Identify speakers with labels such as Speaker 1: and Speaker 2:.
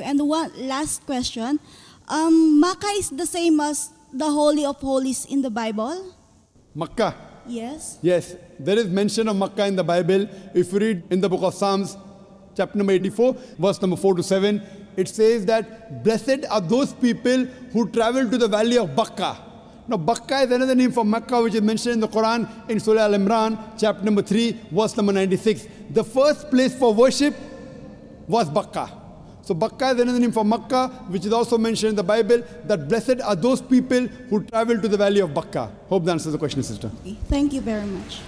Speaker 1: And one last question. Um, Makkah is the same as the Holy of Holies in the Bible? Makkah. Yes.
Speaker 2: Yes. There is mention of Makkah in the Bible. If you read in the book of Psalms, chapter number 84, verse number 4 to 7, it says that blessed are those people who travel to the valley of Bakkah. Now, Bakkah is another name for Makkah, which is mentioned in the Quran in Surah Al Imran, chapter number 3, verse number 96. The first place for worship was Bakkah. So Bakkah is another name for Makkah, which is also mentioned in the Bible, that blessed are those people who travel to
Speaker 3: the valley of Bakkah. Hope that answers the question, sister.
Speaker 4: Thank you very much.